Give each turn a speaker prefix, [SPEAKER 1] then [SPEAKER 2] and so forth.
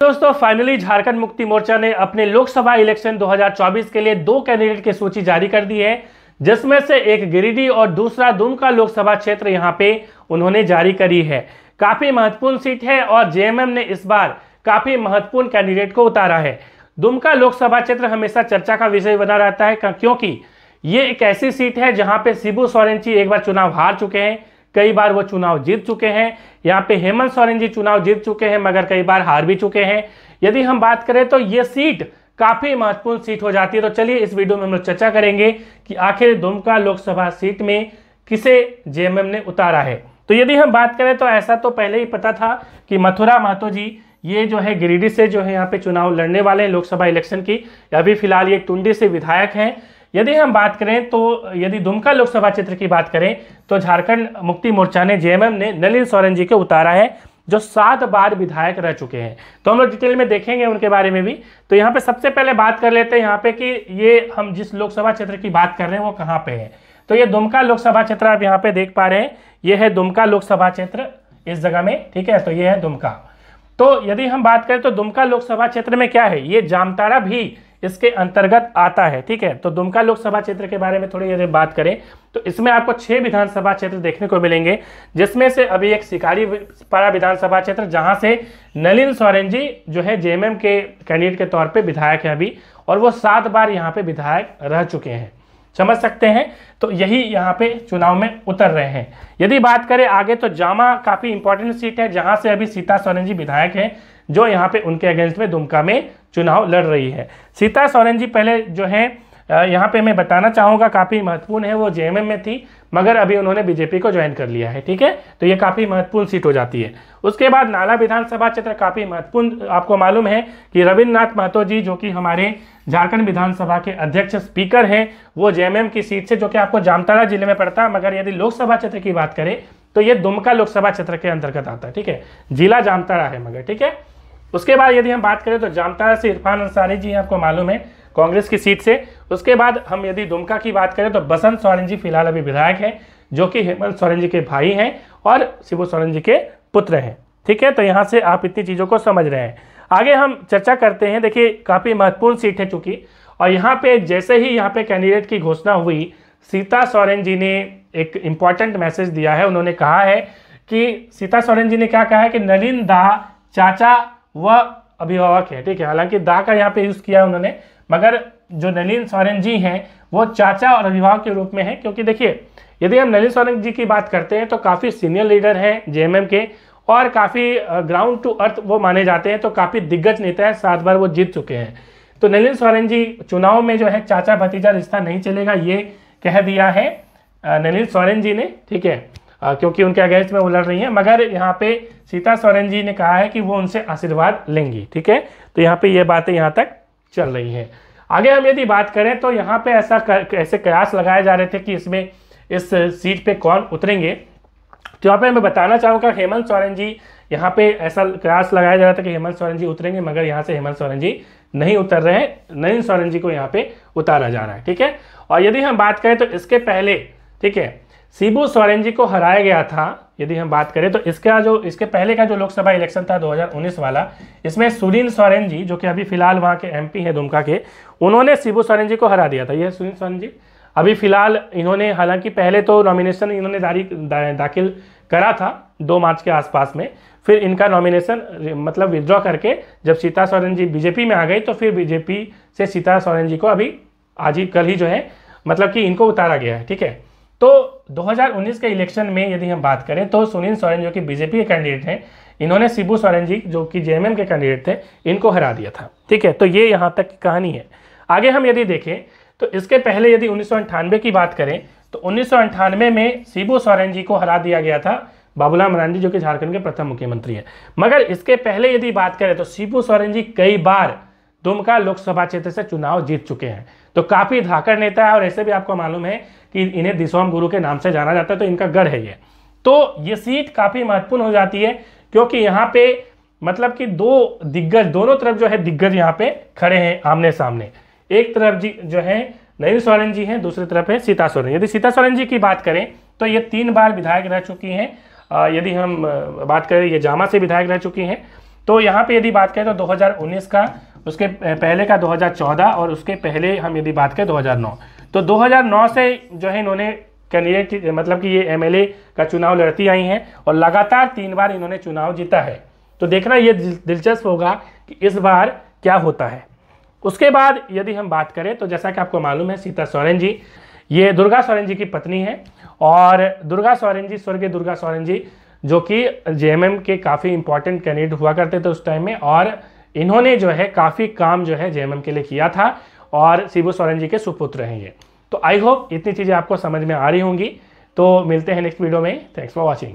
[SPEAKER 1] दोस्तों फाइनली झारखंड मुक्ति मोर्चा ने अपने लोकसभा इलेक्शन 2024 के लिए दो कैंडिडेट की सूची जारी कर दी है जिसमें से एक गिरिडीह और दूसरा दुमका लोकसभा क्षेत्र यहां पे उन्होंने जारी करी है काफी महत्वपूर्ण सीट है और जेएमएम ने इस बार काफी महत्वपूर्ण कैंडिडेट को उतारा है दुमका लोकसभा क्षेत्र हमेशा चर्चा का विषय बना रहता है क्योंकि ये एक ऐसी सीट है जहाँ पे शिबू सोरेन जी एक बार चुनाव हार चुके हैं कई बार वो चुनाव जीत चुके हैं यहाँ पे हेमंत सोरेन जी चुनाव जीत चुके हैं मगर कई बार हार भी चुके हैं यदि हम बात करें तो ये सीट काफी महत्वपूर्ण सीट हो जाती है तो चलिए इस वीडियो में हम लोग चर्चा करेंगे कि आखिर दुमका लोकसभा सीट में किसे जेएमएम ने उतारा है तो यदि हम बात करें तो ऐसा तो पहले ही पता था कि मथुरा महतो जी ये जो है गिरिडीह से जो है यहाँ पे चुनाव लड़ने वाले हैं लोकसभा इलेक्शन की अभी फिलहाल ये टुंडी से विधायक हैं यदि हम बात करें तो यदि दुमका लोकसभा क्षेत्र की बात करें तो झारखंड मुक्ति मोर्चा ने जेएमएम ने नलिन सोरेन जी को उतारा है जो सात बार विधायक रह चुके हैं तो हम लोग डिटेल में देखेंगे उनके बारे में भी तो यहाँ पे सबसे पहले बात कर लेते हैं यहाँ पे कि ये हम जिस लोकसभा क्षेत्र की बात कर रहे हैं वो कहाँ पे है तो ये दुमका लोकसभा क्षेत्र आप यहाँ पे देख पा रहे हैं ये है दुमका लोकसभा क्षेत्र इस जगह में ठीक है तो ये है दुमका तो यदि हम बात करें तो दुमका लोकसभा क्षेत्र में क्या है ये जामताड़ा भी इसके अंतर्गत आता है ठीक है तो दुमका लोकसभा क्षेत्र के बारे में थोड़ी यदि बात करें तो इसमें आपको छह विधानसभा क्षेत्र देखने को मिलेंगे जिसमें से अभी एक शिकारी पारा विधानसभा क्षेत्र जहां से नलिन सोरेन जी जो है जेएमएम के कैंडिडेट के तौर पे विधायक है अभी और वो सात बार यहाँ पे विधायक रह चुके हैं समझ सकते हैं तो यही यहाँ पे चुनाव में उतर रहे हैं यदि बात करें आगे तो जामा काफ़ी इंपॉर्टेंट सीट है जहां से अभी सीता सोरेन जी विधायक हैं जो यहाँ पे उनके अगेंस्ट में दुमका में चुनाव लड़ रही है सीता सोरेन जी पहले जो है यहाँ पे मैं बताना चाहूँगा काफ़ी महत्वपूर्ण है वो जेएमएम में थी मगर अभी उन्होंने बीजेपी को ज्वाइन कर लिया है ठीक है तो ये काफ़ी महत्वपूर्ण सीट हो जाती है उसके बाद नाला विधानसभा क्षेत्र काफ़ी महत्वपूर्ण आपको मालूम है कि रविन्द्रनाथ महतो जी जो कि हमारे झारखंड विधानसभा के अध्यक्ष स्पीकर हैं वो जेएमएम की सीट से जो कि आपको जामताड़ा जिले में पड़ता है मगर यदि लोकसभा क्षेत्र की बात करें तो ये दुमका लोकसभा क्षेत्र के अंतर्गत आता है ठीक है जिला जामताड़ा है मगर ठीक है उसके बाद यदि हम बात करें तो जामताड़ा से इरफान अंसारी जी आपको मालूम है कांग्रेस की सीट से उसके बाद हम यदि दुमका की बात करें तो बसंत सोरेन जी फिलहाल अभी विधायक हैं जो कि हेमंत सोरेन जी के भाई हैं और शिबू सोरेन जी के पुत्र हैं ठीक है तो यहाँ से आप इतनी चीज़ों को समझ रहे हैं आगे हम चर्चा करते हैं देखिए काफ़ी महत्वपूर्ण सीट है चूँकि और यहाँ पे जैसे ही यहाँ पे कैंडिडेट की घोषणा हुई सीता सोरेन जी ने एक इम्पॉर्टेंट मैसेज दिया है उन्होंने कहा है कि सीता सोरेन जी ने क्या कहा है कि नलिन दा चाचा वह अभिभावक है ठीक है हालांकि दा का यहाँ पे यूज किया है उन्होंने मगर जो नलिन सोरेन जी हैं वो चाचा और अभिभावक के रूप में है क्योंकि देखिए यदि हम नलिन सोरेन जी की बात करते हैं तो काफ़ी सीनियर लीडर हैं जेएमएम के और काफ़ी ग्राउंड टू अर्थ वो माने जाते हैं तो काफ़ी दिग्गज नेता है सात बार वो जीत चुके हैं तो नलिन सोरेन जी चुनाव में जो है चाचा भतीजा रिश्ता नहीं चलेगा ये कह दिया है नलिन सोरेन जी ने ठीक है क्योंकि उनके अगेंस्ट में वो लड़ रही हैं मगर यहाँ पे सीता सोरेन जी ने कहा है कि वो उनसे आशीर्वाद लेंगी ठीक है तो यहाँ पे ये बातें यहाँ तक चल रही हैं आगे हम यदि बात करें तो यहाँ पे ऐसा कर, ऐसे कयास लगाए जा रहे थे कि इसमें इस सीट पे कौन उतरेंगे तो यहाँ पे मैं बताना चाहूँगा हेमंत सोरेन जी यहाँ पे ऐसा कयास लगाया जा रहा था कि हेमंत सोरेन जी उतरेंगे मगर यहाँ से हेमंत सोरेन जी नहीं उतर रहे हैं नरेंद्र सोरेन जी को यहाँ पे उतारा जा रहा है ठीक है और यदि हम बात करें तो इसके पहले ठीक है सीबू सोरेन जी को हराया गया था यदि हम बात करें तो इसका जो इसके पहले का जो लोकसभा इलेक्शन था 2019 वाला इसमें सुनील सोरेन जी जो कि अभी फिलहाल वहां के एमपी हैं दुमका के उन्होंने सीबू सोरेन जी को हरा दिया था यह सुनील सोरेन जी अभी फिलहाल इन्होंने हालांकि पहले तो नॉमिनेशन इन्होंने दा, दाखिल करा था दो मार्च के आसपास में फिर इनका नॉमिनेशन मतलब विदड्रॉ करके जब सीता सोरेन जी बीजेपी में आ गई तो फिर बीजेपी से सीता सोरेन जी को अभी आज ही कल ही जो है मतलब कि इनको उतारा गया है ठीक है तो 2019 के इलेक्शन में यदि हम बात करें तो सुनील सोरेन जो कि बीजेपी के कैंडिडेट हैं इन्होंने सिबू सोरेन जी जो कि जेएमएम के कैंडिडेट थे इनको हरा दिया था ठीक है तो ये यहाँ तक की कहानी है आगे हम यदि देखें तो इसके पहले यदि उन्नीस की बात करें तो उन्नीस में सिबू सोरेन जी को हरा दिया गया था बाबूलाल मरांडी जो कि झारखंड के प्रथम मुख्यमंत्री हैं मगर इसके पहले यदि बात करें तो सिबू सोरेन जी कई बार दुमका लोकसभा क्षेत्र से चुनाव जीत चुके हैं तो काफ़ी धाकड़ नेता है और ऐसे भी आपको मालूम है कि इन्हें दिसोम गुरु के नाम से जाना जाता है तो इनका गढ़ है ये तो ये सीट काफ़ी महत्वपूर्ण हो जाती है क्योंकि यहाँ पे मतलब कि दो दिग्गज दोनों तरफ जो है दिग्गज यहाँ पे खड़े हैं आमने सामने एक तरफ जी जो है नवीन सोरेन जी हैं दूसरी तरफ है सीता सोरेन यदि सीता सोरेन जी की बात करें तो ये तीन बार विधायक रह चुकी हैं यदि हम बात करें ये जामा से विधायक रह चुकी हैं तो यहाँ पे यदि बात करें तो 2019 का उसके पहले का 2014 और उसके पहले हम यदि बात करें 2009 तो 2009 से जो है इन्होंने कैंडिडेट मतलब कि ये एमएलए का चुनाव लड़ती आई हैं और लगातार तीन बार इन्होंने चुनाव जीता है तो देखना ये दिलचस्प होगा कि इस बार क्या होता है उसके बाद यदि हम बात करें तो जैसा कि आपको मालूम है सीता सोरेन जी ये दुर्गा सोरेन जी की पत्नी है और दुर्गा सोरेन जी स्वर्गीय दुर्गा सोरेन जी जो कि जे के काफ़ी इंपॉर्टेंट कैंडिडेट हुआ करते थे उस टाइम में और इन्होंने जो है काफ़ी काम जो है जेएमएम के लिए किया था और शिबू सोरेन जी के सुपुत्र हैं ये तो आई होप इतनी चीज़ें आपको समझ में आ रही होंगी तो मिलते हैं नेक्स्ट वीडियो में थैंक्स फॉर वॉचिंग